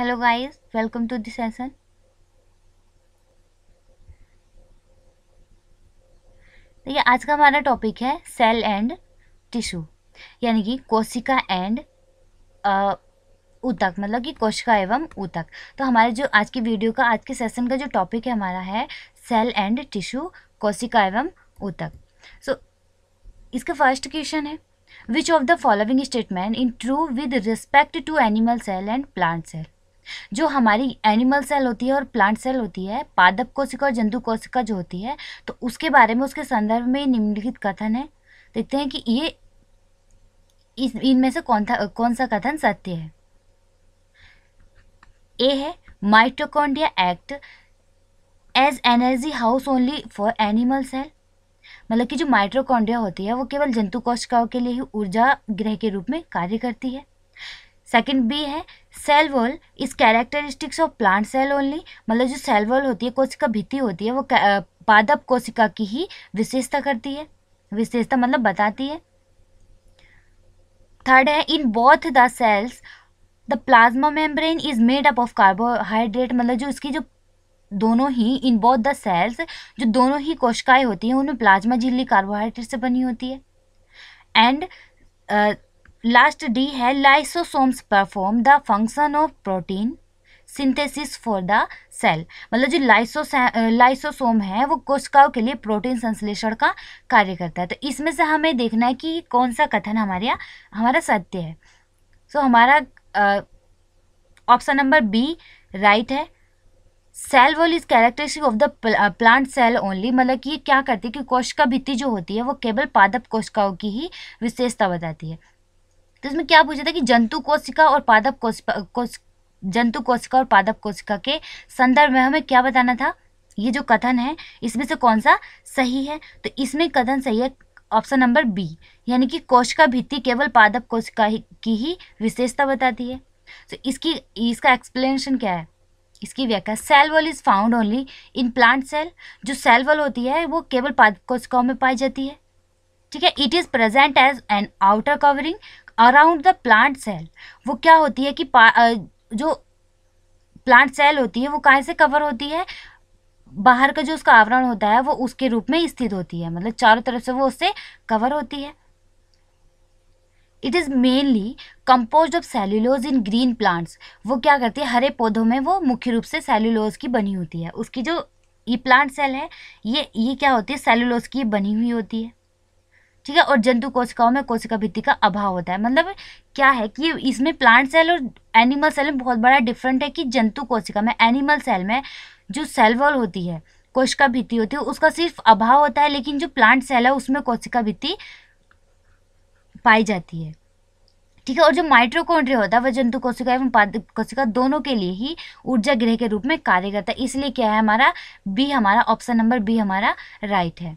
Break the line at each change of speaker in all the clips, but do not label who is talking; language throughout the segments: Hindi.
hello guys welcome to the session देखिए आज का हमारा टॉपिक है सेल एंड टिश्यू यानी कि कोशिका एंड ऊतक मतलब कि कोशिका एवं ऊतक तो हमारे जो आज की वीडियो का आज के सेशन का जो टॉपिक है हमारा है सेल एंड टिश्यू कोशिका एवं ऊतक सो so, इसका फर्स्ट क्वेश्चन है which of the following statement in true with respect to animal cell and plant cell जो हमारी एनिमल सेल होती है और प्लांट सेल होती है पादप कोशिका और जंतु कोशिका जो होती है तो उसके बारे में उसके संदर्भ में निम्नलिखित कथन है देखते हैं कि ये इस इनमें से कौन था कौन सा कथन सत्य है ए है mitochondria act as energy house only for animal cell मतलब कि जो माइट्रोकॉन्डिया होती है वो केवल जंतु कोशिकाओं के लिए ही ऊर्जा ग्रह के रूप में कार्य करती है सेकंड बी है cell wall is characteristics of plant cell only मतलब जो सेल वॉल होती है कोशिका भित्ति होती है वो पादप कोशिका की ही विशेषता करती है विशेषता मतलब बताती है थर्ड है in both the cells the plasma membrane is made up of carbohydrate मतलब जो इसकी जो दोनों ही इन बोथ द सेल्स जो दोनों ही कोशिकाएं होती हैं उनमें प्लाज्मा झिल्ली कार्बोहाइड्रेट से बनी होती है एंड लास्ट डी है lysosomes perform the function of protein synthesis for the cell मतलब जो लाइसो लाइसोसोम है वो कोशिकाओं के लिए प्रोटीन संश्लेषण का कार्य करता है तो इसमें से हमें देखना है कि कौन सा कथन हमारे यहाँ हमारा सत्य है सो so, हमारा ऑप्शन नंबर बी राइट है cell wall is characteristic of the plant cell only मतलब कि ये क्या करती है कि कोशिका भित्ति जो होती है वो केवल पादप कोशिकाओं की ही विशेषता बताती है तो इसमें क्या पूछा था कि जंतु कोशिका और पादप कोशिका कोश जंतु कोशिका और पादप कोशिका के संदर्भ में हमें क्या बताना था ये जो कथन है इसमें से कौन सा सही है तो इसमें कथन सही है ऑप्शन नंबर बी यानी कि कोशिका भित्ति केवल पादप कोशिका की ही विशेषता बताती है तो इसकी इसका एक्सप्लेनेशन क्या है इसकी व्याख्या cell wall is found only in plant cell जो सेल वॉल होती है वो केवल पादप कोशिकाओं में पाई जाती है ठीक है it is present as an outer covering around the plant cell वो क्या होती है कि जो प्लांट सेल होती है वो कहाँ से कवर होती है बाहर का जो उसका आवरण होता है वो उसके रूप में स्थित होती है मतलब चारों तरफ से वो उससे कवर होती है it is mainly compose of cellulose in green plants वो क्या करती है हरे पौधों में वो मुख्य रूप से सेल्यूलोज की बनी होती है उसकी जो ये प्लांट सेल है ये ये क्या होती है सेल्यूलोज की बनी हुई होती है ठीक है और जंतु कोशिकाओं में कोशिका भित्ति का अभाव होता है मतलब क्या है कि इसमें प्लांट सेल और एनिमल सेल में बहुत बड़ा डिफरेंट है कि जंतु कोशिका में एनिमल सेल में जो सेल वॉल होती है कोशिका भित्ति होती है उसका सिर्फ अभाव होता है लेकिन जो प्लांट सेल है उसमें कोशिका भित्ति पाई जाती है ठीक है और जो माइट्रोकोन्ड्रिया होता है वह जंतु कोशिका एवं पाद कोशिका दोनों के लिए ही ऊर्जा गृह के रूप में कार्य करता है इसलिए क्या है हमारा बी हमारा ऑप्शन नंबर बी हमारा राइट है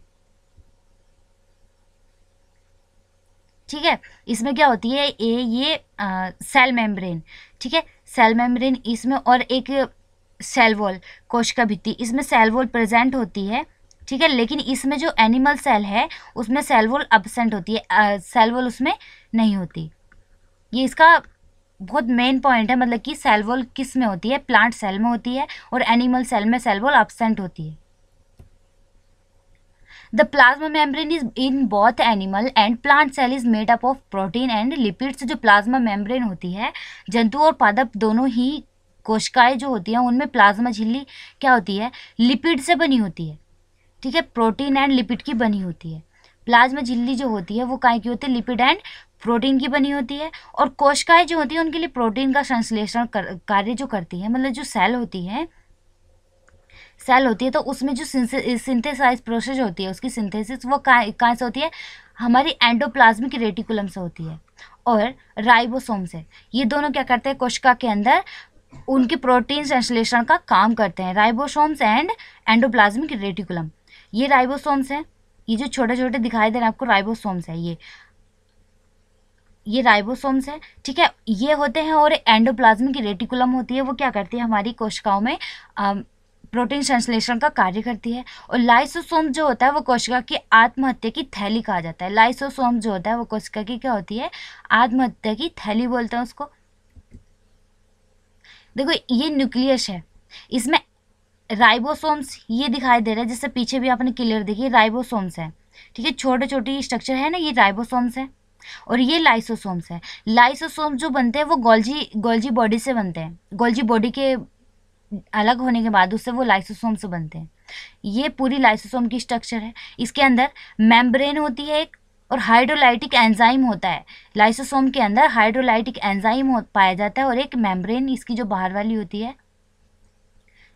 ठीक है इसमें क्या होती है ए ये सेल मेम्ब्रेन ठीक है सेल मेम्ब्रेन इसमें और एक सेल वॉल कोशिका भित्ति इसमें सेल वॉल प्रेजेंट होती है ठीक है लेकिन इसमें जो एनिमल सेल है उसमें सेल वॉल अबसेंट होती है सेल वॉल उसमें नहीं होती ये इसका बहुत मेन पॉइंट है मतलब कि सेल वॉल किस में होती है प्लांट सेल में होती है और एनिमल सेल में सेल वॉल अबसेंट होती है the plasma membrane is in both animal and plant cell is made up of protein and lipids जो प्लाज्मा मेम्ब्रेन होती है जंतु और पादप दोनों ही कोशिकाएं जो होती हैं उनमें प्लाज्मा झिल्ली क्या होती है लिपिड से बनी होती है ठीक है प्रोटीन एंड लिपिड की बनी होती है प्लाज्मा झिल्ली जो होती है वो काय की होती है लिपिड एंड प्रोटीन की बनी होती है और कोशिकाएं जो होती हैं उनके लिए प्रोटीन का संश्लेषण कार्य जो करती है मतलब जो सेल होती है सेल होती है तो उसमें जो सिंथेसाइज प्रोसेस होती है उसकी सिंथेसिस वो कहाँ से होती है हमारी एंडोप्लाज्मिक रेटिकुलम से होती है और राइबोसोम से ये दोनों क्या करते हैं कोशिका के अंदर उनके प्रोटीन संश्लेषण का काम करते हैं राइबोसोम्स एंड एंडोप्लाज्मिक रेटिकुलम ये राइबोसोम्स हैं ये जो छोटे छोटे दिखाई दे रहे हैं आपको राइबोसोम्स है ये ये राइबोसोम्स है ठीक है ये होते हैं और एंडोप्लाज्मिक रेटिकुलम होती है वो क्या करती है हमारी कोशिकाओं में प्रोटीन संश्लेषण का कार्य करती है और लाइसोसोम जो होता है वो कोशिका की आत्महत्या की थैली कहा जाता है लाइसोसोम जो होता है वो कोशिका की क्या होती है आत्महत्या की थैली बोलते हैं उसको देखो ये न्यूक्लियस है इसमें राइबोसोम्स ये दिखाई दे रहा है जिससे पीछे भी आपने क्लियर देखी राइबोसोम्स है ठीक है छोटे छोटे स्ट्रक्चर है ना ये राइबोसोम्स है और ये लाइसोसोम्स है लाइसोसोम जो बनते हैं वो गोल्जी गोल्जी बॉडी से बनते हैं गोल्जी बॉडी के अलग होने के बाद उससे वो लाइसोसोम से बनते हैं ये पूरी लाइसोसोम की स्ट्रक्चर है इसके अंदर मेम्ब्रेन होती है एक और हाइड्रोलाइटिक एंजाइम होता है लाइसोसोम के अंदर हाइड्रोलाइटिक एंजाइम पाया जाता है और एक मेम्ब्रेन इसकी जो बाहर वाली होती है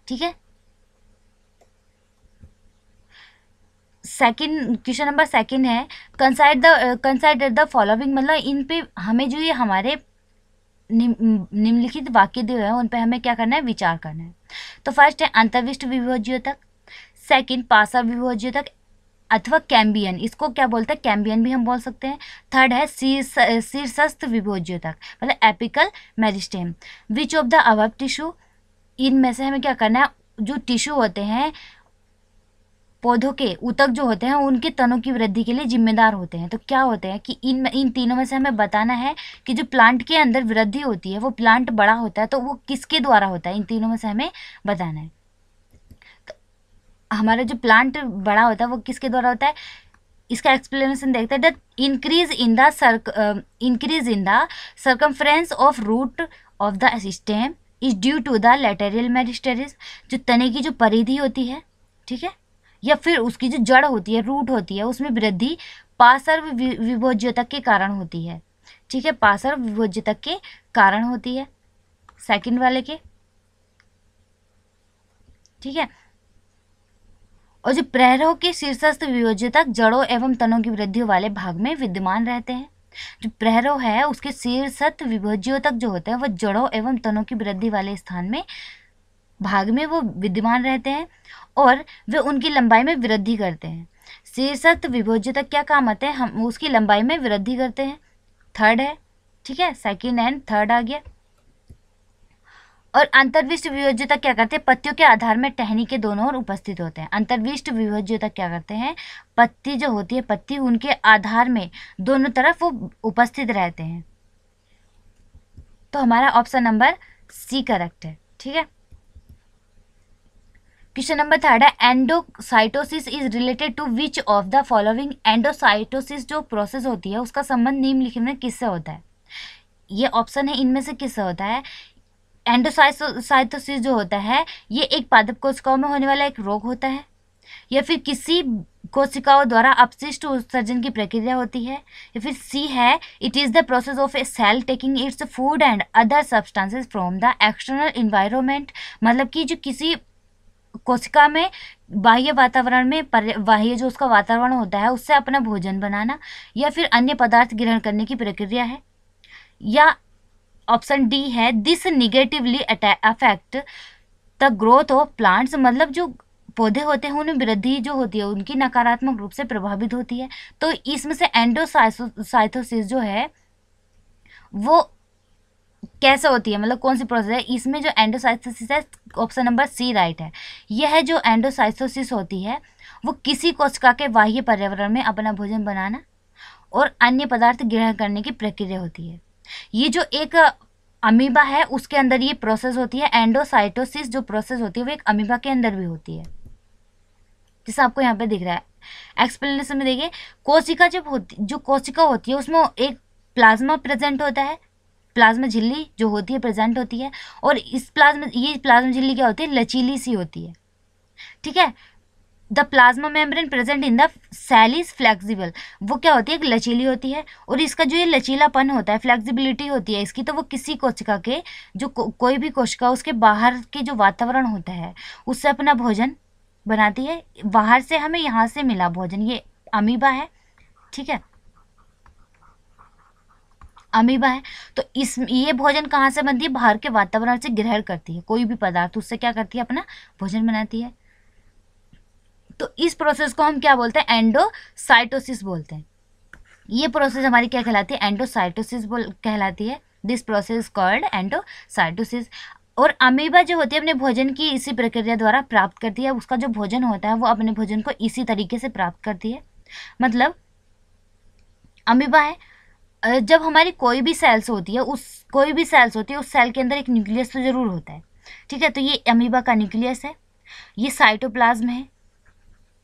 ठीक है सेकेंड क्वेश्चन नंबर सेकेंड है consider the consider the following मतलब इन पे हमें जो ये हमारे निम, निम्नलिखित वाक्य जो है उन पर हमें क्या करना है विचार करना है तो फर्स्ट है अंतर्विष्ट विभोज्यों तक सेकेंड पासा विभोज्यों तक अथवा कैम्बियन इसको क्या बोलते हैं कैम्बियन भी हम बोल सकते हैं थर्ड है शीर्ष शीर्षस्थ विभोज्यों तक मतलब apical meristem which of the above tissue इनमें से हमें क्या करना है जो टिश्यू होते हैं पौधों के ऊतक जो होते हैं उनके तनों की वृद्धि के लिए जिम्मेदार होते हैं तो क्या होते हैं कि इन इन तीनों में से हमें बताना है कि जो प्लांट के अंदर वृद्धि होती है वो प्लांट बड़ा होता है तो वो किसके द्वारा होता है इन तीनों में से हमें बताना है तो हमारा जो प्लांट बड़ा होता है वो किसके द्वारा होता है इसका एक्सप्लेनेशन देखते हैं दैट इंक्रीज इन द सर्क increase in the circumference of root of the stem is due to the lateral meristems जो तने की जो परिधि होती है ठीक है या फिर उसकी जो जड़ होती है रूट होती है उसमें वृद्धि पासर्व विभोज्यता के कारण होती है ठीक है पासर्व विभोज्यता के कारण होती है सेकंड वाले के ठीक है और जो प्रहरों के शीर्षस्थ विभोज्यता जड़ों एवं तनों की वृद्धि वाले भाग में विद्यमान रहते हैं जो प्रहरो है उसके शीर्षस्थ तक जो होते हैं वह जड़ों एवं तनों की वृद्धि वाले स्थान में भाग में वो विद्यमान रहते हैं और वे उनकी लंबाई में वृद्धि करते हैं शीर्षत विभोज्य तक क्या काम आते हैं हम उसकी लंबाई में वृद्धि करते हैं थर्ड है ठीक है सेकेंड एंड थर्ड आ गया और अंतर्विष्ट विभोज्यता क्या करते हैं पत्तियों के आधार में टहनी के दोनों ओर उपस्थित होते हैं अंतर्विष्ट विभोज्यता क्या करते हैं पत्ती जो होती है पत्ती उनके आधार में दोनों तरफ वो उपस्थित रहते हैं तो हमारा ऑप्शन नंबर सी करेक्ट है ठीक है क्वेश्चन नंबर थर्ड है endocytosis is related to which of the following endocytosis जो प्रोसेस होती है उसका संबंध नीम लिखने में किससे होता है ये ऑप्शन है इनमें से किससे होता है एंडोसाइटोसिस जो होता है ये एक पादप कोशिकाओं में होने वाला एक रोग होता है या फिर किसी कोशिकाओं द्वारा अपशिष्ट उत्सर्जन की प्रक्रिया होती है या फिर सी है it is the process of a cell taking its food and other substances from the external environment मतलब कि जो किसी कोशिका में बाह्य वातावरण में बाह्य जो उसका वातावरण होता है उससे अपना भोजन बनाना या फिर अन्य पदार्थ ग्रहण करने की प्रक्रिया है या ऑप्शन डी है this negatively affect the growth of plants मतलब जो पौधे होते हैं उनमें वृद्धि जो होती है उनकी नकारात्मक रूप से प्रभावित होती है तो इसमें से एंडोसाइथोसिस जो है वो कैसे होती है मतलब कौन सी प्रोसेस है इसमें जो एंडोसाइथोसिस है ऑप्शन नंबर सी राइट है यह जो एंडोसाइथोसिस होती है वो किसी कोशिका के बाह्य पर्यावरण में अपना भोजन बनाना और अन्य पदार्थ ग्रहण करने की प्रक्रिया होती है ये जो एक अमीबा है उसके अंदर ये प्रोसेस होती है एंडोसाइटोसिस जो प्रोसेस होती है वो एक अमीबा के अंदर भी होती है जैसे आपको यहाँ पे दिख रहा है एक्सप्लेनेशन में देखिए कोशिका जब होती जो कोशिका होती है उसमें एक प्लाज्मा प्रेजेंट होता है प्लाज्मा झिल्ली जो होती है प्रेजेंट होती है और इस प्लाज्मा ये प्लाज्मा झिल्ली क्या होती है लचीली सी होती है ठीक है the plasma membrane present in the cell is flexible वो क्या होती है एक लचीली होती है और इसका जो ये लचीलापन होता है फ्लेक्सिबिलिटी होती है इसकी तो वो किसी कोशिका के जो को, कोई भी कोशिका उसके बाहर के जो वातावरण होता है उससे अपना भोजन बनाती है बाहर से हमें यहाँ से मिला भोजन ये अमीबा है ठीक है अमीबा है तो इस ये भोजन कहाँ से बनती है बाहर के वातावरण से ग्रहण करती है कोई भी पदार्थ उससे क्या करती है अपना भोजन बनाती है तो इस प्रोसेस को हम क्या बोलते हैं एंडोसाइटोसिस बोलते हैं ये प्रोसेस हमारी क्या कहलाती है एंडोसाइटोसिस बोल कहलाती है दिस प्रोसेस कॉल्ड एंडोसाइटोसिस और अमीबा जो होती है अपने भोजन की इसी प्रक्रिया द्वारा प्राप्त करती है उसका जो भोजन होता है वो अपने भोजन को इसी तरीके से प्राप्त करती है मतलब अमीबा है जब हमारी कोई भी सेल्स होती है उस कोई भी सेल्स होती है उस सेल के अंदर एक न्यूक्लियस तो ज़रूर होता है ठीक है तो ये अमीबा का न्यूक्लियस है ये साइटोप्लाज्म है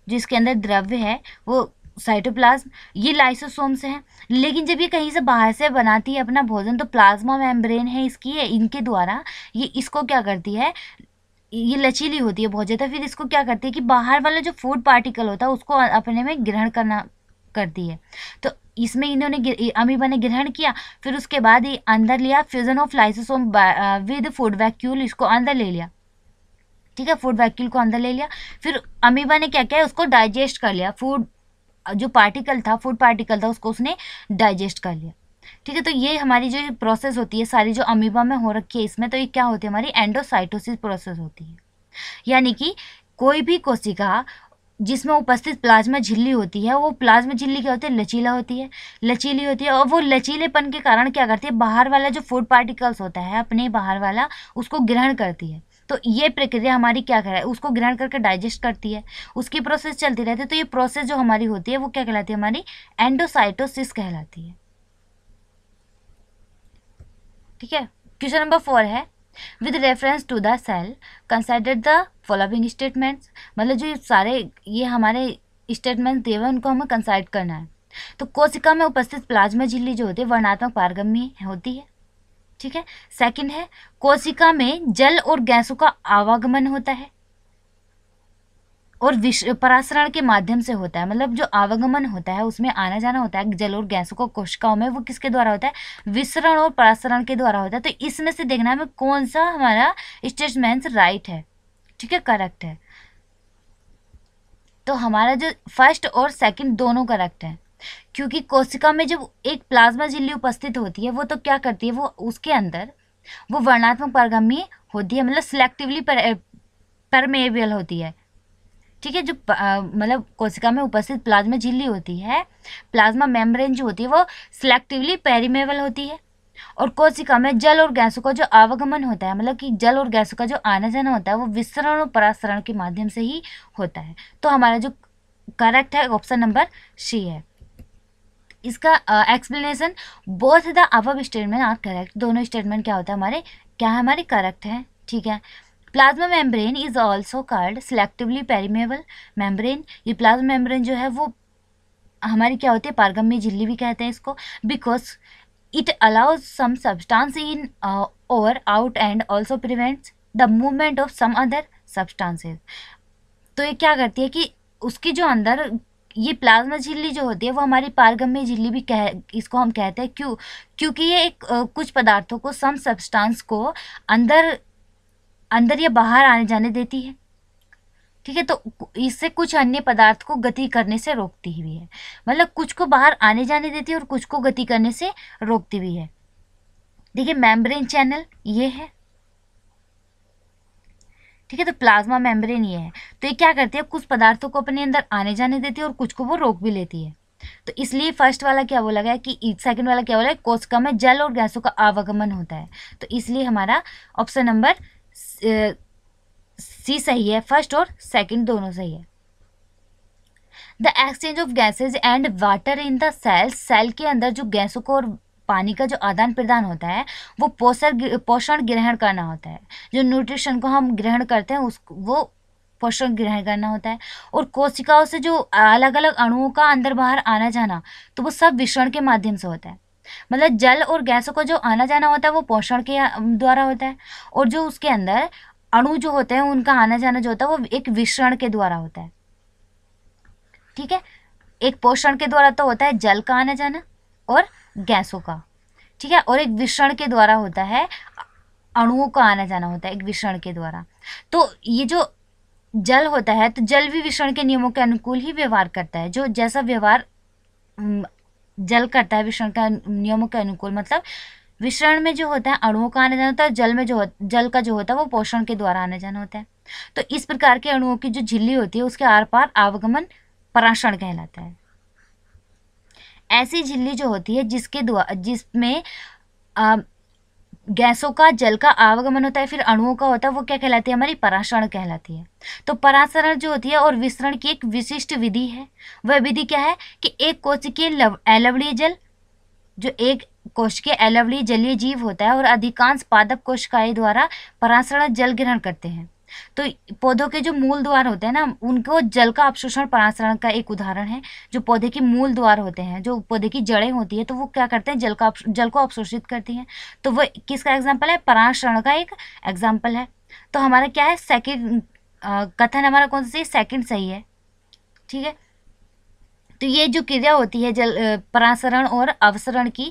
जिसके अंदर द्रव्य है वो साइटोप्लाज्म ये लाइसोसोम से है लेकिन जब ये कहीं से बाहर से बनाती है अपना भोजन तो प्लाज्मा मेम्ब्रेन है इसकी है इनके द्वारा ये इसको क्या करती है ये लचीली होती है बहुत ज़्यादा फिर इसको क्या करती है कि बाहर वाला जो फूड पार्टिकल होता है उसको अपने में ग्रहण करना करती है तो इसमें इन्होंने अमीबा ने ग्रहण किया फिर उसके बाद ही अंदर लिया fusion of lysosome with food vacuole इसको अंदर ले लिया ठीक है फूड वैक्यूल को अंदर ले लिया फिर अमीबा ने क्या किया उसको डाइजेस्ट कर लिया फूड जो पार्टिकल था फूड पार्टिकल था उसको उसने डाइजेस्ट कर लिया ठीक है तो ये हमारी जो प्रोसेस होती है सारी जो अमीबा में हो रखी है इसमें तो ये क्या होती है हमारी एंडोसाइटोसिस प्रोसेस होती है यानी कि कोई भी कोशिका जिसमें उपस्थित प्लाज्मा झिल्ली होती है वो प्लाज्मा झिल्ली क्या होती है लचीला होती है लचीली होती है और वो लचीलेपन के कारण क्या करती है बाहर वाला जो फूड पार्टिकल्स होता है अपने बाहर वाला उसको ग्रहण करती है तो ये प्रक्रिया हमारी क्या कर है उसको ग्रहण करके डाइजेस्ट करती है उसकी प्रोसेस चलती रहती है तो ये प्रोसेस जो हमारी होती है वो क्या कहलाती है हमारी एंडोसाइटोसिस कहलाती है ठीक है क्वेश्चन नंबर फोर है with reference to the cell consider the following statements मतलब जो सारे ये हमारे स्टेटमेंट दिए हुए उनको हमें कंसाइड करना है तो कोशिका में उपस्थित प्लाज्मा झिल्ली जो होती है वर्णात्मक पारगम्य होती है ठीक है सेकंड है कोशिका में जल और गैसों का आवागमन होता है और विश परासरण के माध्यम से होता है मतलब जो आवागमन होता है उसमें आना जाना होता है जल और गैसों को कोशिकाओं में वो किसके द्वारा होता है विसरण और परासरण के द्वारा होता है तो इसमें से देखना हमें कौन सा हमारा स्टेटमेंट राइट है ठीक है करेक्ट है तो हमारा जो फर्स्ट और सेकंड दोनों करेक्ट है क्योंकि कोशिका में जब एक प्लाज्मा झिल्ली उपस्थित होती है वो तो क्या करती है वो उसके अंदर वो वर्णात्मक पारगम्य होती है मतलब सिलेक्टिवली परमेबल होती है ठीक है जो मतलब कोशिका में उपस्थित प्लाज्मा झिल्ली होती है प्लाज्मा मेम्ब्रेन जो होती है वो सिलेक्टिवली पेरीमेबल होती है और कोशिका में जल और गैसों का जो आवागमन होता है मतलब कि जल और गैसों का जो आना जाना होता है वो विस्तरण और परासरण के माध्यम से ही होता है तो हमारा जो करेक्ट है ऑप्शन नंबर सी है इसका explanation both the above statement are correct दोनों स्टेटमेंट क्या होता है हमारे क्या हमारे करेक्ट है ठीक है plasma membrane is also called selectively permeable membrane ये प्लाज्मा मेम्ब्रेन जो है वो हमारी क्या होती है पारगम्य झिल्ली भी कहते हैं इसको because it allows some substance in और out and also prevents the movement of some other substances तो ये क्या करती है कि उसके जो अंदर ये प्लाज्मा झिल्ली जो होती है वो हमारी पारगम्य झिल्ली भी कह इसको हम कहते हैं क्यों क्योंकि ये एक uh, कुछ पदार्थों को सम सब्सटांस को अंदर अंदर या बाहर आने जाने देती है ठीक है तो इससे कुछ अन्य पदार्थ को गति करने से रोकती हुई है मतलब कुछ को बाहर आने जाने देती है और कुछ को गति करने से रोकती हुई है देखिए मेम्ब्रेन चैनल ये है ठीक है तो प्लाज्मा मेम्ब्रेन ये है तो ये क्या करती है कुछ पदार्थों को अपने अंदर आने जाने देती है और कुछ को वो रोक भी लेती है तो इसलिए फर्स्ट वाला क्या बोला गया कि सेकंड वाला क्या बोला है कोशिका में जल और गैसों का आवागमन होता है तो इसलिए हमारा ऑप्शन नंबर सी सही है फर्स्ट और सेकंड दोनों सही है the exchange of gases and water in the cell cell के अंदर जो गैसों को और पानी का जो आदान प्रदान होता है वो पोषण पोषण ग्रहण करना होता है जो न्यूट्रिशन को हम ग्रहण करते हैं उस वो पोषण ग्रहण करना होता है और कोशिकाओं से जो अलग अलग अणुओं का अंदर बाहर आना जाना तो वो सब विषण के माध्यम से होता है मतलब जल और गैसों का जो आना जाना होता है वो पोषण के द्वारा होता है और जो उसके अंदर अणु जो होते हैं उनका आना जाना जो होता है वो एक विषण के द्वारा होता है ठीक है एक पोषण के द्वारा तो होता है जल का आना जाना और गैसों का ठीक है और एक विषण के द्वारा होता है अणुओं का आना जाना होता है एक विषण के द्वारा तो ये जो जल होता है तो जल भी विषण के नियमों के अनुकूल ही व्यवहार करता है जो जैसा व्यवहार जल करता है विसरण का नियमों के अनुकूल मतलब विसरण में जो होता है अणुओं का आने जाना होता है और जल में जो जल का जो होता है वो पोषण के द्वारा आने जाना होता है तो इस प्रकार के अणुओं की जो झिल्ली होती है उसके आर पार आवागमन पराषण कहलाता है ऐसी झिल्ली जो होती है जिसके द्वारा जिसमें गैसों का जल का आवागमन होता है फिर अणुओं का होता है वो क्या कहलाती है हमारी पराशरण कहलाती है तो पराशरण जो होती है और विसरण की एक विशिष्ट विधि है वह विधि क्या है कि एक कोशिकीय लव एलवलीय जल जो एक कोश के एलवली जलीय जीव होता है और अधिकांश पादप कोशिकाएं द्वारा पराशरण जल ग्रहण करते हैं तो पौधों के जो मूल द्वार होते हैं ना उनको जल का अपशोषण परासरण का एक उदाहरण है जो पौधे के मूल द्वार होते हैं जो पौधे की जड़ें होती है तो वो क्या करते हैं जल का जल को अपशोषित करती हैं तो वह किसका एग्जाम्पल है परासरण का एक एग्जाम्पल है तो हमारा क्या है सेकेंड कथन हमारा कौन सा सही सेकेंड सही है ठीक है तो ये जो क्रिया होती है जल परासरण और अवसरण की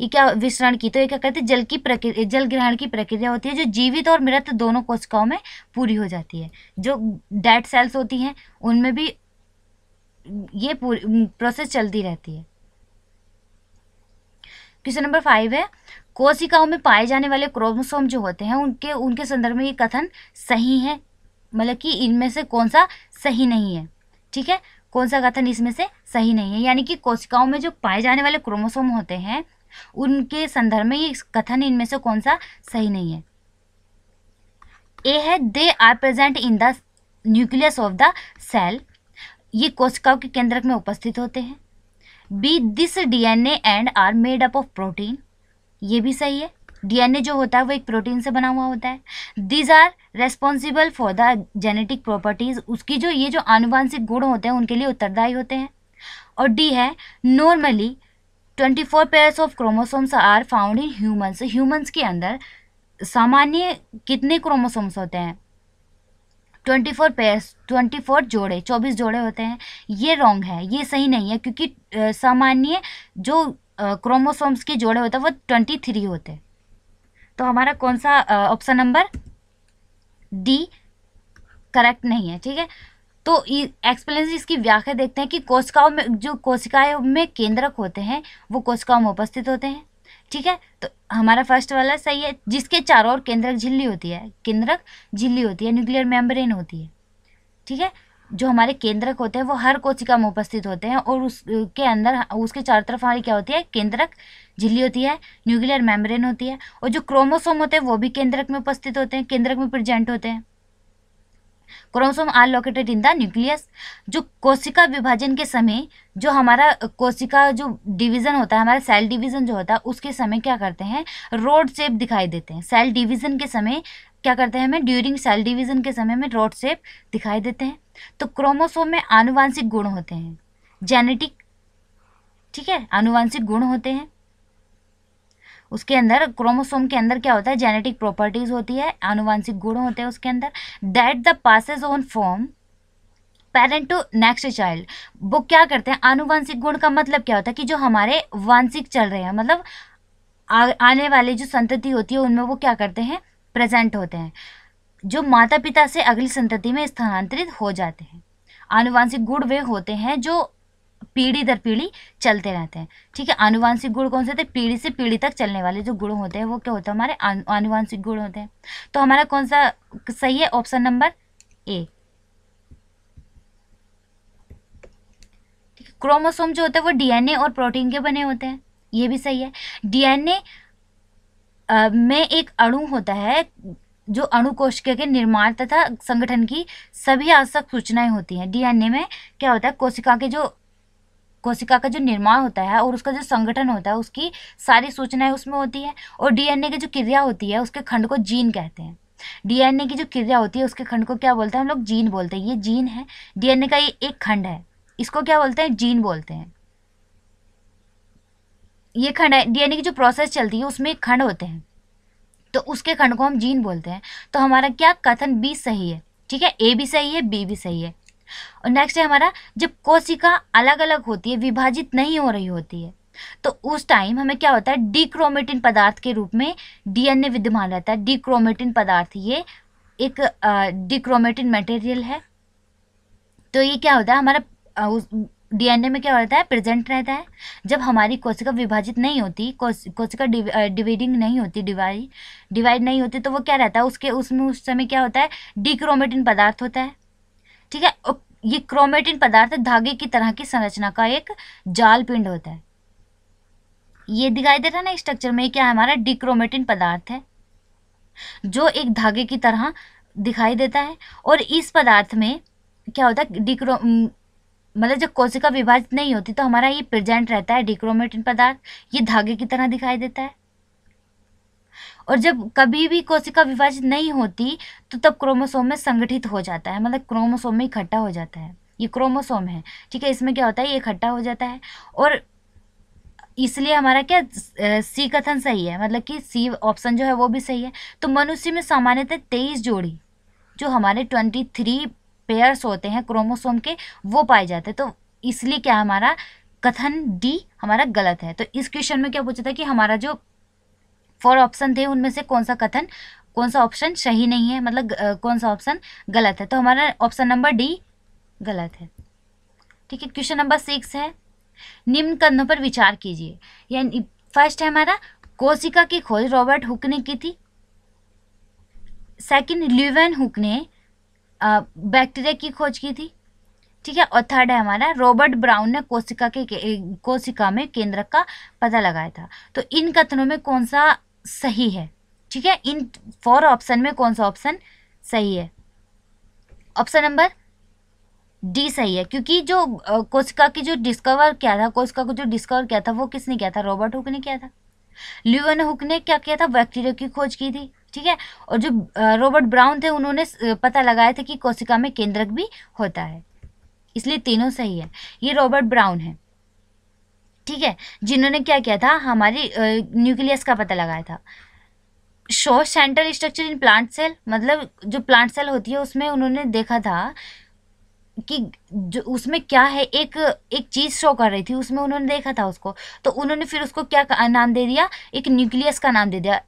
ये क्या विसरण की तो ये क्या कहते हैं जल की प्रक्रिया जल ग्रहण की प्रक्रिया होती है जो जीवित और मृत दोनों कोशिकाओं में पूरी हो जाती है जो डेड सेल्स होती हैं उनमें भी ये प्रोसेस चलती रहती है क्वेश्चन नंबर फाइव है कोशिकाओं में पाए जाने वाले क्रोमोसोम जो होते हैं उनके उनके संदर्भ में ये कथन सही है मतलब कि इनमें से कौन सा सही नहीं है ठीक है कौन सा कथन इसमें से सही नहीं है यानी कि कोशिकाओं में जो पाए जाने वाले क्रोमोसोम होते हैं उनके संदर्भ में ये कथन इनमें से कौन सा सही नहीं है ए है they are present in the nucleus of the cell ये कोशिकाओं के केंद्रक में उपस्थित होते हैं B this DNA and are made up of protein ये भी सही है डीएनए जो होता है वो एक प्रोटीन से बना हुआ होता है these are responsible for the genetic properties उसकी जो ये जो आनुवांशिक गुण होते हैं उनके लिए उत्तरदायी होते हैं और डी है normally twenty four pairs of chromosomes are found in humans humans के अंदर सामान्य कितने क्रोमोसोम्स होते हैं twenty four pairs twenty four जोड़े चौबीस जोड़े होते हैं ये रॉन्ग है ये सही नहीं है क्योंकि सामान्य जो क्रोमोसोम्स के जोड़े होते हैं वो ट्वेंटी थ्री होते हैं तो हमारा कौन सा ऑप्शन नंबर डी करेक्ट नहीं है ठीक है तो एक्सप्लेन इसकी व्याख्या देखते हैं कि कोशिकाओं में जो कोशिकाएं में केंद्रक होते हैं वो कोशिकाओं में उपस्थित होते हैं ठीक है तो हमारा फर्स्ट वाला सही है जिसके चारों ओर केंद्रक झिल्ली होती है केंद्रक झिल्ली होती है न्यूक्लियर मेम्ब्रेन होती है ठीक है जो हमारे केंद्रक होते हैं वो हर कोशिका में उपस्थित होते हैं और उसके अंदर उसके चारों तरफ हमारी क्या होती है केंद्रक झिल्ली होती है न्यूक्लियर मेम्ब्रेन होती है और जो क्रोमोसोम होते हैं वो भी केंद्रक में उपस्थित होते हैं केंद्रक में प्रेजेंट होते हैं chromosome are located in the nucleus जो कोशिका विभाजन के समय जो हमारा कोशिका जो डिवीज़न होता है हमारा सेल डिवीज़न जो होता है उसके समय क्या करते हैं रोड शेप दिखाई देते हैं सेल डिवीज़न के समय क्या करते हैं हमें ड्यूरिंग सेल डिवीज़न के समय में रोड शेप दिखाई देते हैं तो क्रोमोसोम में आनुवांशिक गुण होते हैं जेनेटिक ठीक है आनुवांशिक गुण होते हैं उसके अंदर क्रोमोसोम के अंदर क्या होता है जेनेटिक प्रॉपर्टीज़ होती है आनुवांशिक गुण होते हैं उसके अंदर that the passes on from parent to next child वो क्या करते हैं आनुवंशिक गुण का मतलब क्या होता है कि जो हमारे वांशिक चल रहे हैं मतलब आ, आने वाले जो संतति होती है उनमें वो क्या करते हैं प्रेजेंट होते हैं जो माता पिता से अगली संतति में स्थानांतरित हो जाते हैं आनुवांशिक गुण वे होते हैं जो पीढ़ी दर पीढ़ी चलते रहते हैं ठीक है आनुवांशिक गुण कौन से होते हैं पीढ़ी से पीढ़ी तक चलने वाले जो गुण होते हैं वो क्या होते हैं हमारे आनुवांशिक गुण होते हैं तो हमारा कौन सा सही है ऑप्शन नंबर ए क्रोमोसोम जो होते हैं वो डीएनए और प्रोटीन के बने होते हैं ये भी सही है डीएनए में एक अणु होता है जो अणु कोशिका के निर्माण तथा संगठन की सभी आवश्यक सूचनाएं होती हैं डीएनए में क्या होता है कोशिका के जो कोशिका का जो निर्माण होता है और उसका जो संगठन होता है उसकी सारी सूचनाएं उसमें होती है और डीएनए की जो क्रिया होती है उसके खंड को जीन कहते हैं डीएनए की जो क्रिया होती है उसके खंड को क्या बोलते हैं हम लोग जीन बोलते हैं ये जीन है डीएनए का ये एक खंड है इसको क्या बोलते हैं जीन बोलते हैं ये खंड है डीएनए की जो प्रोसेस चलती है उसमें एक खंड होते हैं तो उसके खंड को हम जीन बोलते हैं तो हमारा क्या कथन बी सही है ठीक है ए भी सही है बी भी सही है और नेक्स्ट है हमारा जब कोशिका अलग अलग होती है विभाजित नहीं हो रही होती है तो उस टाइम हमें क्या होता है डिक्रोमेटिन पदार्थ के रूप में डीएनए विद्यमान रहता है डिक्रोमेटिन पदार्थ ये एक डिक्रोमेटिन मटेरियल है तो ये क्या होता है हमारा डीएनए में क्या होता है प्रेजेंट रहता है जब हमारी कोशिका विभाजित नहीं होती कोशिका डिवाइडिंग नहीं होती डिवाइड डिवाइड नहीं होती तो वो क्या रहता है उसके उसमें उस समय क्या होता है डिक्रोमेटिन पदार्थ होता है ठीक है ये क्रोमेटिन पदार्थ धागे की तरह की संरचना का एक जाल पिंड होता है ये दिखाई दे रहा है ना स्ट्रक्चर में क्या है हमारा डिक्रोमेटिन पदार्थ है जो एक धागे की तरह दिखाई देता है और इस पदार्थ में क्या होता है डिक्रो मतलब जब कोशिका विभाजित नहीं होती तो हमारा ये प्रेजेंट रहता है डिक्रोमेटिन पदार्थ ये धागे की तरह दिखाई देता है और जब कभी भी कोशिका विभाजित नहीं होती तो तब क्रोमोसोम में संगठित हो जाता है मतलब क्रोमोसोम में इकट्ठा हो जाता है ये क्रोमोसोम है ठीक है इसमें क्या होता है ये इकट्ठा हो जाता है और इसलिए हमारा क्या सी कथन सही है मतलब कि सी ऑप्शन जो है वो भी सही है तो मनुष्य में सामान्यतः तेईस जोड़ी जो हमारे ट्वेंटी थ्री पेयर्स होते हैं क्रोमोसोम के वो पाए जाते हैं तो इसलिए क्या हमारा कथन डी हमारा गलत है तो इस क्वेश्चन में क्या पूछा था कि हमारा जो फोर ऑप्शन थे उनमें से कौन सा कथन कौन सा ऑप्शन सही नहीं है मतलब कौन सा ऑप्शन गलत है तो हमारा ऑप्शन नंबर डी गलत है ठीक है क्वेश्चन नंबर सिक्स है निम्न कथनों पर विचार कीजिए यानी फर्स्ट है हमारा कोशिका की खोज रॉबर्ट हुक ने की थी सेकंड ल्यूवेन हुक ने बैक्टीरिया की खोज की थी ठीक है और थर्ड है हमारा रॉबर्ट ब्राउन ने कोशिका के कोशिका में केंद्रक का पता लगाया था तो इन कथनों में कौन सा सही है ठीक है इन फोर ऑप्शन में कौन सा ऑप्शन सही है ऑप्शन नंबर डी सही है क्योंकि जो कोशिका की जो डिस्कवर किया था कोशिका को जो डिस्कवर किया था वो किसने किया था रॉबर्ट हुक ने किया था ल्यूवन हुक ने क्या किया था बैक्टीरिया की खोज की थी ठीक है और जो रॉबर्ट ब्राउन थे उन्होंने पता लगाया था कि कोशिका में केंद्रक भी होता है इसलिए तीनों सही है ये रॉबर्ट ब्राउन है ठीक है जिन्होंने क्या किया था हमारी न्यूक्लियस का पता लगाया था show central structure in plant cell मतलब जो प्लांट सेल होती है उसमें उन्होंने देखा था कि जो उसमें क्या है एक एक चीज़ शो कर रही थी उसमें उन्होंने देखा था उसको तो उन्होंने फिर उसको क्या नाम दे दिया एक न्यूक्लियस का नाम दे दिया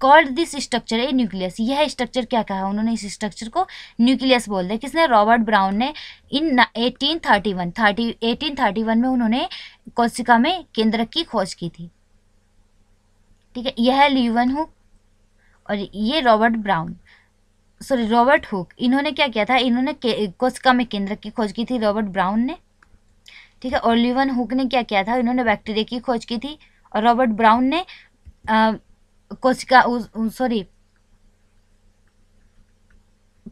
called this structure a nucleus यह स्ट्रक्चर क्या कहा उन्होंने इस स्ट्रक्चर को न्यूक्लियस बोल दिया किसने रॉबर्ट ब्राउन ने in eighteen thirty one thirty eighteen thirty one में उन्होंने कोशिका में केंद्र की खोज की थी ठीक है यह ल्यूवन हुक और ये Robert Brown sorry Robert Hooke इन्होंने क्या किया था इन्होंने कोशिका में केंद्रक की खोज की थी रॉबर्ट ब्राउन ने ठीक है और ल्यूवन हुक ने क्या किया था इन्होंने बैक्टीरिया की खोज की थी और रॉबर्ट ब्राउन ने कोशिका सॉरी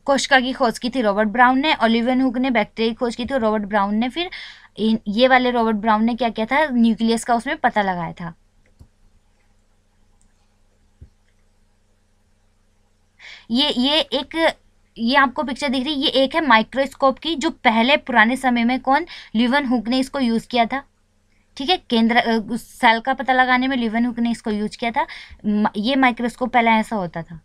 कोशिका की खोज की थी रॉबर्ट ब्राउन ने ओलिवियन हुक ने बैक्टीरिया की खोज की थी और रॉबर्ट ब्राउन ने फिर इन ये वाले रॉबर्ट ब्राउन ने क्या किया था न्यूक्लियस का उसमें पता लगाया था ये ये एक ये आपको पिक्चर दिख रही है ये एक है माइक्रोस्कोप की जो पहले पुराने समय में कौन लिवन हुक ने इसको यूज़ किया था ठीक है केंद्र सेल का पता लगाने में लिवन हुक ने इसको यूज किया था ये माइक्रोस्कोप पहले ऐसा होता था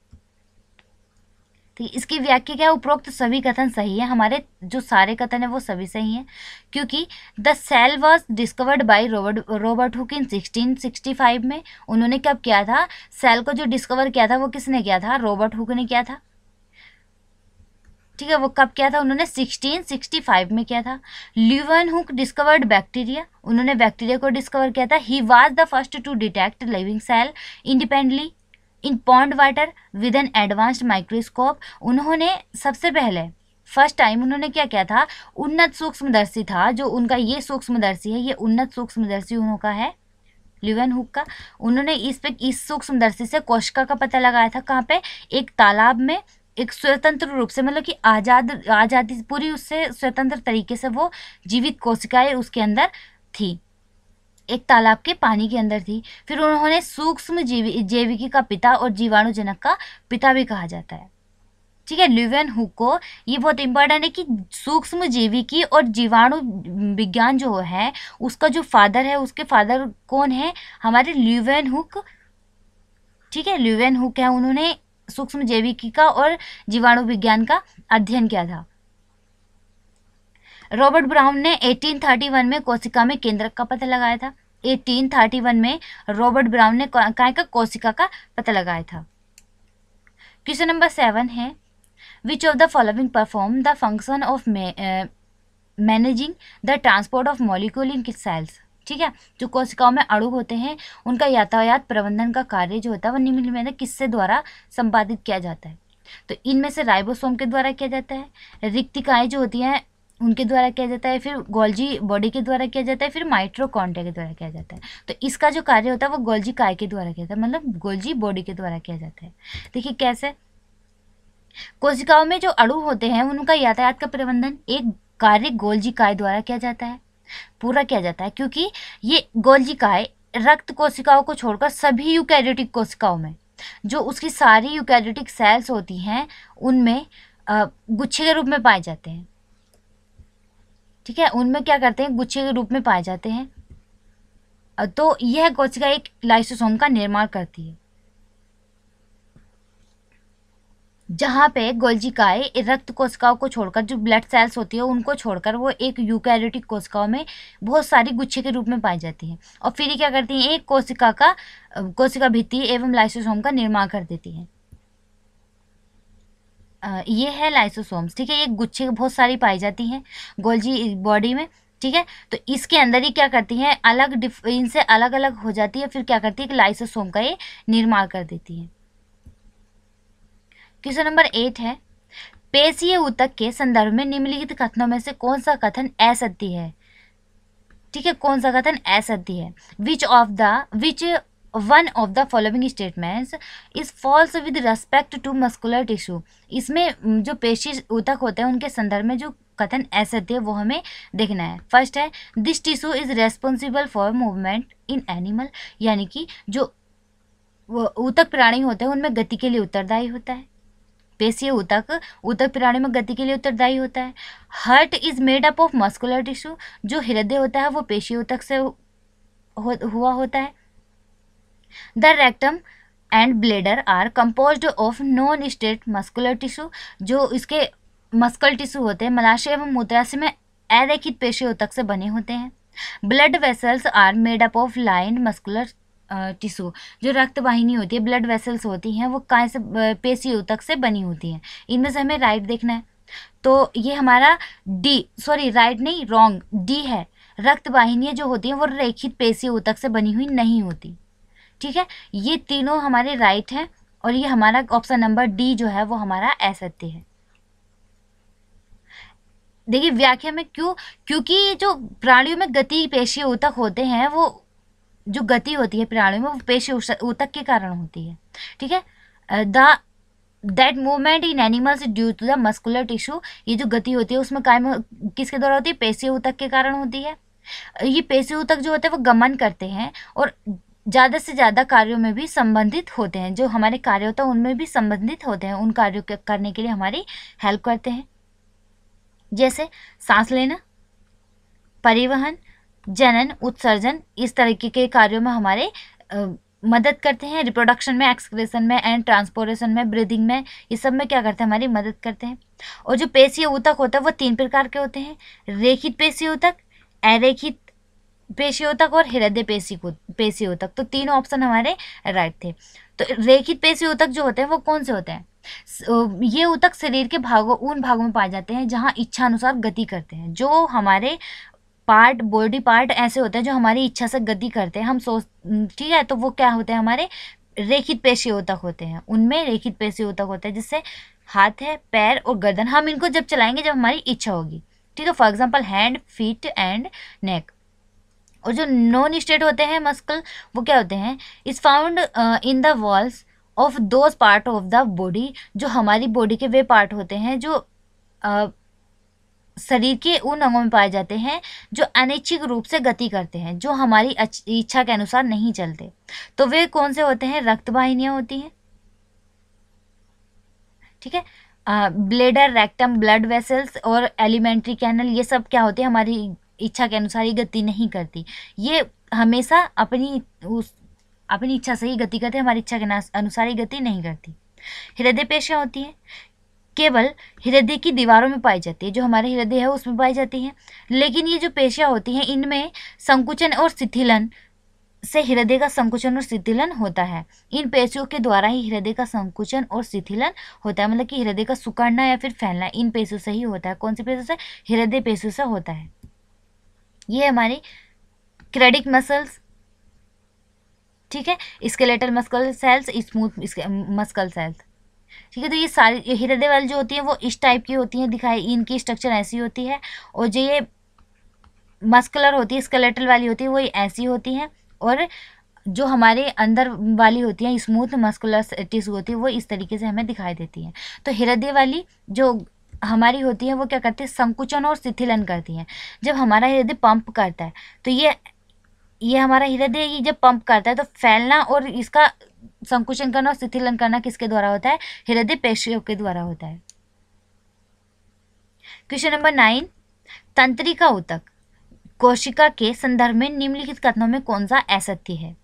ठीक तो है इसकी व्याख्या क्या है उपरोक्त सभी कथन सही है हमारे जो सारे कथन है वो सभी सही हैं क्योंकि the cell was discovered by Robert Robert Hooke in sixteen sixty five में उन्होंने कब किया था सेल को जो डिस्कवर किया था वो किसने किया था रॉबर्ट हुक ने किया था ठीक है वो कब किया था उन्होंने 1665 में किया था ल्यूवन हुक डिस्कवर्ड बैक्टीरिया उन्होंने बैक्टीरिया को डिस्कवर किया था he was the first to detect living cell independently in pond water with an advanced microscope उन्होंने सबसे पहले फर्स्ट टाइम उन्होंने क्या किया था उन्नत सूक्ष्मदर्शी था जो उनका ये सूक्ष्मदर्शी है ये उन्नत सूक्ष्मदर्शी का है लिवन हुक का उन्होंने इस पे इस सूक्ष्मदर्शी से कोशिका का पता लगाया था कहाँ पे एक तालाब में एक स्वतंत्र रूप से मतलब कि आज़ाद आज़ादी पूरी उससे स्वतंत्र तरीके से वो जीवित कोशिकाएं उसके अंदर थी एक तालाब के पानी के अंदर थी फिर उन्होंने सूक्ष्म जीवी जैविकी का पिता और जीवाणुजनक का पिता भी कहा जाता है ठीक है लिवेन हु को ये बहुत इंपॉर्टेंट है कि सूक्ष्म जैविकी और जीवाणु विज्ञान जो है उसका जो फादर है उसके फादर कौन है हमारे लिवेन हुक ठीक है लिवेन हुक है उन्होंने सूक्ष्म जैविकी का और जीवाणु विज्ञान का अध्ययन किया था रॉबर्ट ब्राउन ने 1831 में कोशिका में केंद्रक का पता लगाया था 1831 में रॉबर्ट ब्राउन ने काय का कोशिका का पता लगाया था क्वेश्चन नंबर सेवन है which of the following perform the function of managing the transport of molecule in cells ठीक है जो कोशिकाओं में अणु होते हैं उनका यातायात प्रबंधन का कार्य जो होता है वह निम्नलिखित किससे द्वारा संपादित किया जाता है तो इनमें से राइबोसोम के द्वारा किया जाता है रिक्तिकाएँ जो होती हैं उनके द्वारा किया जाता है फिर गोल्जी बॉडी के द्वारा किया जाता है फिर माइट्रोकॉन्ट्रिया के द्वारा किया जाता है तो इसका जो कार्य होता है वो गोल्जी काय के द्वारा किया जाता है मतलब गोल्जी बॉडी के द्वारा किया जाता है देखिए कैसे कोशिकाओं में जो अड़ू होते हैं उनका यातायात का प्रबंधन एक कार्य गोल्जी काय द्वारा किया जाता है पूरा किया जाता है क्योंकि ये गोल्जिकाए रक्त कोशिकाओं को छोड़कर सभी यूकैरियोटिक कोशिकाओं में जो उसकी सारी यूकैरियोटिक सेल्स होती हैं उनमें गुच्छे के रूप में पाए जाते हैं ठीक है उनमें क्या करते हैं गुच्छे के रूप में पाए जाते हैं तो यह कोशिका एक लाइसोसोम का निर्माण करती है जहाँ पे गोल्जिकाए रक्त कोशिकाओं को छोड़कर जो ब्लड सेल्स होती है उनको छोड़कर वो एक यूकैरियोटिक कोशिकाओं में बहुत सारी गुच्छे के रूप में पाई जाती है और फिर ये क्या करती है एक कोशिका का कोशिका भित्ति एवं लाइसोसोम का निर्माण कर देती है ये है लाइसोसोम्स ठीक है ये गुच्छे बहुत सारी पाई जाती हैं गोल्जी बॉडी में ठीक है तो इसके अंदर ही क्या करती है अलग इनसे अलग अलग हो जाती है फिर क्या करती है कि लाइसोसोम का ये निर्माण कर देती है क्वेश्चन नंबर एट है पेशीय ऊतक के संदर्भ में निम्नलिखित कथनों में से कौन सा कथन असत्य है ठीक है कौन सा कथन असत्य है which of the which one of the following statements is false with respect to muscular tissue इसमें जो पेशी ऊतक होते हैं उनके संदर्भ में जो कथन असत्य है वो हमें देखना है फर्स्ट है this tissue is responsible for movement in animal यानी कि जो ऊतक प्राणी होते हैं उनमें गति के लिए उत्तरदायी होता है पेशी उतक उतक प्राणी में गति के लिए उत्तरदायी होता है heart is made up of muscular tissue जो हृदय होता है वो पेशी उतक से हो, हुआ होता है the rectum and bladder are compose of non striated muscular tissue जो इसके मस्कल टिश्यू होते हैं मलाशय एवं मूत्राशय में अरेखित पेशी उतक से बने होते हैं blood vessels are made up of line muscular tissue जो रक्त वाहिनी होती है ब्लड वेसल्स होती हैं वो काय से पेशी ऊतक से बनी होती हैं इनमें से हमें राइट देखना है तो ये हमारा डी सॉरी राइट नहीं रॉन्ग डी है रक्त वाहिनियाँ जो होती हैं वो रेखित पेशी ऊतक से बनी हुई नहीं होती ठीक है ये तीनों हमारे राइट हैं और ये हमारा ऑप्शन नंबर डी जो है वो हमारा असत्य है देखिए व्याख्या में क्यों क्योंकि जो प्राणियों में गति पेशी ऊतक होते हैं वो जो गति होती है प्राणियों में वो पेश ऊतक के कारण होती है ठीक है the that movement in animals due to the muscular tissue ये जो गति होती है उसमें कायम किसके द्वारा होती है पेशी ऊतक के कारण होती है ये पेशी ऊतक जो होते हैं वो गमन करते हैं और ज़्यादा से ज़्यादा कार्यों में भी संबंधित होते हैं जो हमारे कार्य होते हैं उनमें भी संबंधित होते हैं उन कार्यों के करने के लिए हमारी हेल्प करते हैं जैसे सांस लेना परिवहन जनन उत्सर्जन इस तरीके के कार्यों में हमारे मदद करते हैं रिप्रोडक्शन में एक्सक्रेशन में एंड ट्रांसपोरेशन में ब्रीदिंग में ये सब में क्या करते हैं हमारी मदद करते हैं और जो पेशी ऊतक होता है वो तीन प्रकार के होते हैं रेखित पेशी ऊतक अरेखित पेशी ऊतक और हृदय पेशी पेशी ऊतक तो तीन ऑप्शन हमारे राइट थे तो रेखित पेशी ऊतक जो होते हैं वो कौन से होते हैं ये ऊतक शरीर के भागों उन भागों में पाए जाते हैं जहाँ इच्छा अनुसार गति करते हैं जो हमारे पार्ट बॉडी पार्ट ऐसे होते हैं जो हमारी इच्छा से गति करते हैं हम सोच ठीक है तो वो क्या होते हैं हमारे रेखित पेशियों तक होते हैं उनमें रेखित पेशियों तक होता है जिससे हाथ है पैर और गर्दन हम इनको जब चलाएंगे जब हमारी इच्छा होगी ठीक है for example hand feet and neck और जो नॉन स्टेट होते हैं मस्कल वो क्या होते हैं is found in the walls of those part of the body जो हमारी बॉडी के वे पार्ट होते हैं जो uh, शरीर के उन अंगों में पाए जाते हैं जो अनैच्छिक रूप से गति करते हैं जो हमारी इच्छा के अनुसार नहीं चलते तो वे कौन से होते हैं वाहिनियाँ होती हैं ठीक है ब्लेडर रेक्टम ब्लड वेसल्स और एलिमेंट्री कैनल ये सब क्या होते हैं हमारी इच्छा के अनुसार ही गति नहीं करती ये हमेशा अपनी उस अपनी इच्छा से ही गति करते हमारी इच्छा के अनुसार ही गति नहीं करती हृदय पेशियाँ होती हैं केवल हृदय की दीवारों में पाई जाती है जो हमारे हृदय है उसमें पाई जाती है लेकिन ये जो पेशियाँ होती हैं इनमें संकुचन और शिथिलन से हृदय का संकुचन और शिथिलन होता है इन पेशियों के द्वारा ही हृदय का संकुचन और शिथिलन होता है मतलब कि हृदय का सुकड़ना या फिर फैलना इन पेशियों से ही होता है कौन से पेशियों से हृदय पेशियों से होता है ये हमारी क्रेडिक मसल्स ठीक है skeletal muscle cells smooth muscle cells ठीक है तो ये सारी हृदय वाली जो होती है वो इस टाइप की होती है दिखाई इनकी स्ट्रक्चर ऐसी होती है और जो ये मस्कलर होती है स्केलेटल वाली होती है वो ऐसी होती है और जो हमारे अंदर वाली होती है स्मूथ मस्कुलर टिश्यू होती है वो इस तरीके से हमें दिखाई देती है तो हृदय वाली जो हमारी होती है वो क्या करती है संकुचन और शिथिलन करती है जब हमारा हृदय पंप करता है तो ये ये हमारा हृदय ये जब पंप करता है तो फैलना और इसका संकुचन करना और शिथिलन करना किसके द्वारा होता है हृदय पेशियों के द्वारा होता है क्वेश्चन नंबर नाइन तंत्रिका उतक कोशिका के संदर्भ में निम्नलिखित कथनों में कौन सा असत्य है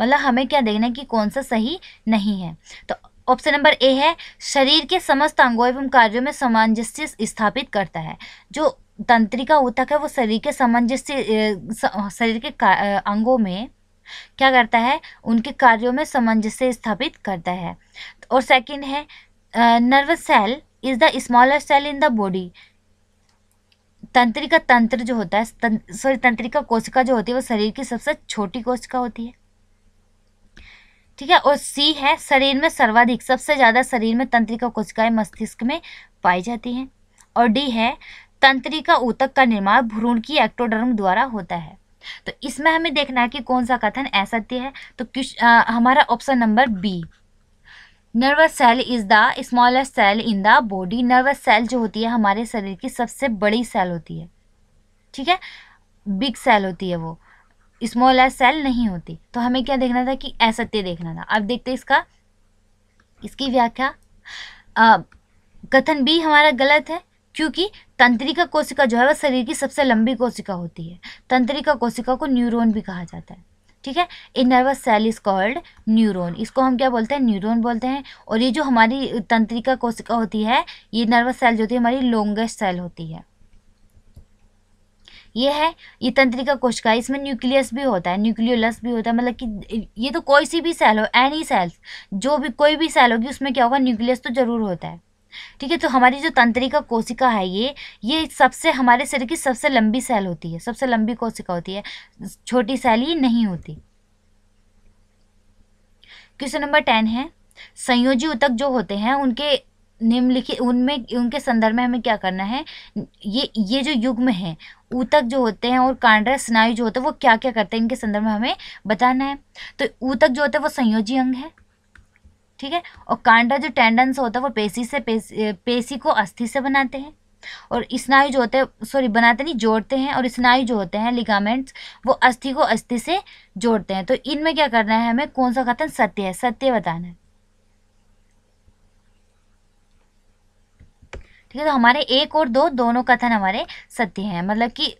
मतलब हमें क्या देखना है कि कौन सा सही नहीं है तो ऑप्शन नंबर ए है शरीर के समस्त अंगों एवं कार्यों में सामंजस्य स्थापित करता है जो तंत्रिका ऊतक है वो शरीर के सामंजस्य शरीर के अंगों में क्या करता है उनके कार्यों में सामंजस्य स्थापित करता है और सेकंड है nervous cell is the smallest cell in the body तंत्रिका तंत्र जो होता है सॉरी तंत्रिका कोशिका जो होती है वो शरीर की सबसे छोटी कोशिका होती है ठीक है और सी है शरीर में सर्वाधिक सबसे ज़्यादा शरीर में तंत्रिका कोशिकाएं मस्तिष्क में पाई जाती हैं और डी है तंत्रिका ऊतक का निर्माण भ्रूण की एक्टोडर्म द्वारा होता है तो इसमें हमें देखना है कि कौन सा कथन असत्य है तो आ, हमारा option number B nervous cell is the smallest cell in the body nervous cell जो होती है हमारे शरीर की सबसे बड़ी सेल होती है ठीक है बिग सेल होती है वो स्मॉलेस्ट सेल नहीं होती तो हमें क्या देखना था कि असत्य देखना था अब देखते इसका इसकी व्याख्या कथन बी हमारा गलत है क्योंकि तंत्रिका कोशिका जो है वह शरीर की सबसे लंबी कोशिका होती है तंत्रिका कोशिका को न्यूरोन भी कहा जाता है ठीक है in nervous cell is called neuron इसको हम क्या बोलते हैं न्यूरोन बोलते हैं और ये जो हमारी तंत्रिका कोशिका होती है ये नर्वस सेल जो होती है हमारी लॉन्गेस्ट सेल होती है ये है ये तंत्रिका कोशिका इसमें न्यूक्लियस भी होता है न्यूक्लियोलस भी होता है मतलब कि ये तो कोई सी भी सेल हो एनी सेल्स जो भी कोई भी सेल होगी उसमें क्या होगा न्यूक्लियस तो ज़रूर होता है ठीक है तो हमारी जो तंत्रिका कोशिका है ये ये सबसे हमारे शरीर की सबसे लंबी सेल होती है सबसे लंबी कोशिका होती है छोटी सेल ही नहीं होती क्वेश्चन नंबर टेन है संयोजी उतक जो होते हैं उनके निम्नलिखित उनमें उनके संदर्भ में हमें क्या करना है ये ये जो युग्म है ऊतक जो होते हैं और कांड्र स्नायु जो होते हैं वो क्या क्या करते हैं इनके संदर्भ में हमें बताना है तो ऊतक जो होता है वो संयोजी अंग है ठीक है और कांडा जो टेंडन्स होता है वो पेशी से पेशी, पेशी को अस्थि से बनाते हैं और स्नायु जो होते हैं सॉरी बनाते नहीं जोड़ते हैं और स्नायु जो होते हैं लिगामेंट्स वो अस्थि को अस्थि से जोड़ते हैं तो इनमें क्या करना है हमें कौन सा कथन सत्य है सत्य बताना है ठीक है तो हमारे एक और दो दोनों कथन हमारे सत्य हैं मतलब कि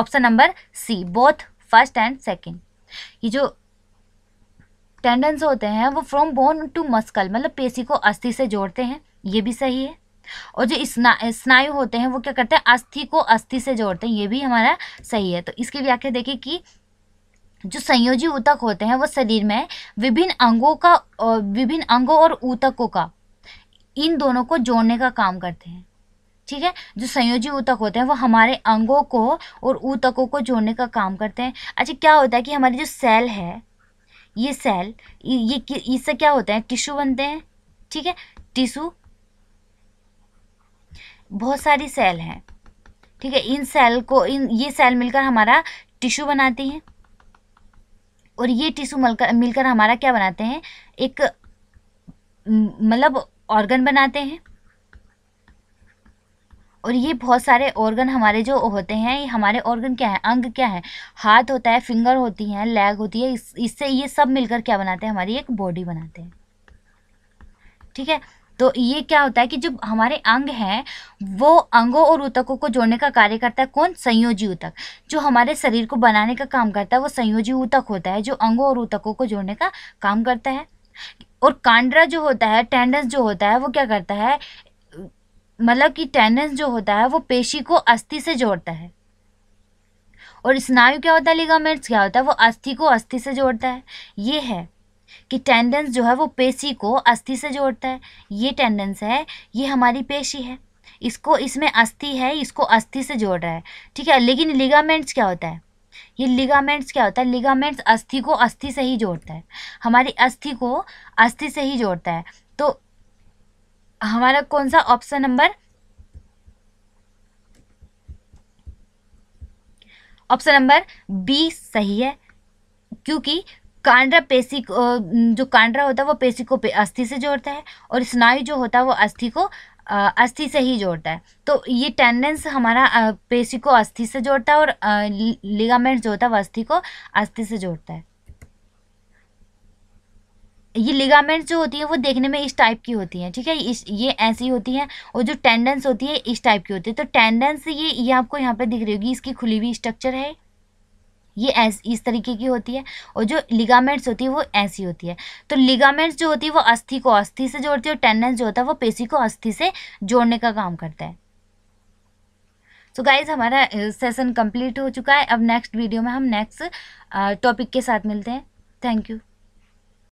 option number C both first and second ये जो टेंडन्स होते हैं वो फ्रॉम बोन टू मस्कल मतलब पेशी को अस्थि से जोड़ते हैं ये भी सही है और जो स्ना स्नायु होते हैं वो क्या करते हैं अस्थि को अस्थि से जोड़ते हैं ये भी हमारा सही है तो इसकी व्याख्या देखिए कि जो संयोजी ऊतक होते हैं वो शरीर में विभिन्न अंगों का विभिन्न अंगों और ऊतकों का इन दोनों को जोड़ने का काम करते हैं ठीक है जो संयोजी ऊतक होते हैं वो हमारे अंगों को और ऊतकों को जोड़ने का काम करते हैं अच्छा क्या होता है कि हमारी जो सेल है ये सेल ये इससे क्या होता है टिश्यू बनते हैं ठीक है टिश्यू बहुत सारी सेल हैं ठीक है इन सेल को इन ये सेल मिलकर हमारा टिश्यू बनाती हैं और ये टिश्यू मिलकर मिलकर हमारा क्या बनाते हैं एक मतलब ऑर्गन बनाते हैं और ये बहुत सारे ऑर्गन हमारे जो होते हैं ये हमारे ऑर्गन क्या है अंग क्या है हाथ होता है फिंगर होती हैं लेग होती है इस, इससे ये सब मिलकर क्या बनाते हैं हमारी एक बॉडी बनाते हैं ठीक है तो ये क्या होता है कि जो हमारे अंग हैं वो अंगों और ऊतकों को जोड़ने का कार्य करता है कौन संयोजी ऊतक जो हमारे शरीर को बनाने का काम करता है वो संयोजी ऊतक होता है जो अंगों और ऊतकों को जोड़ने का काम करता है और कांड्रा जो होता है टेंडस जो होता है वो क्या करता है मतलब कि टेंडेंस जो होता है वो पेशी को अस्थि से जोड़ता है और स्नायु क्या होता है लिगामेंट्स क्या होता है वो अस्थि को अस्थि से जोड़ता है ये है कि टेंडेंस जो है वो पेशी को अस्थि से जोड़ता है ये टेंडेंस है ये हमारी पेशी है इसको इसमें अस्थि है इसको अस्थि से जोड़ रहा है ठीक है लेकिन लिगामेंट्स क्या होता है ये लिगामेंट्स क्या होता है लिगामेंट्स अस्थि को अस्थि से ही जोड़ता है हमारी अस्थि को अस्थि से ही जोड़ता है तो हमारा कौन सा option number option number B सही है क्योंकि कांड्रा पेशी जो कांड्रा होता है वो पेशी को पे, अस्थि से जोड़ता है और स्नायु जो होता है वो अस्थि को अस्थि से ही जोड़ता है तो ये टेंडेंस हमारा पेशी को अस्थि से जोड़ता है और लिगामेंट जो होता है वो अस्थि को अस्थि से जोड़ता है ये लिगामेंट्स जो होती है वो देखने में इस टाइप की होती हैं ठीक है इस ये ऐसी होती हैं और जो टेंडेंस होती है इस टाइप की होती है तो टेंडेंस ये ये आपको यहाँ पे दिख रही होगी इसकी खुली हुई स्ट्रक्चर है ये ऐस इस तरीके की होती है और जो लिगामेंट्स होती है वो ऐसी होती है तो लिगामेंट्स जो होती है वो अस्थि को अस्थि से जोड़ती है और टेंडेंस जो होता है वो पेशी को अस्थि से जोड़ने का काम करता है सो so गाइज हमारा सेशन कंप्लीट हो चुका है अब नेक्स्ट वीडियो में हम नेक्स्ट टॉपिक के साथ मिलते हैं थैंक यू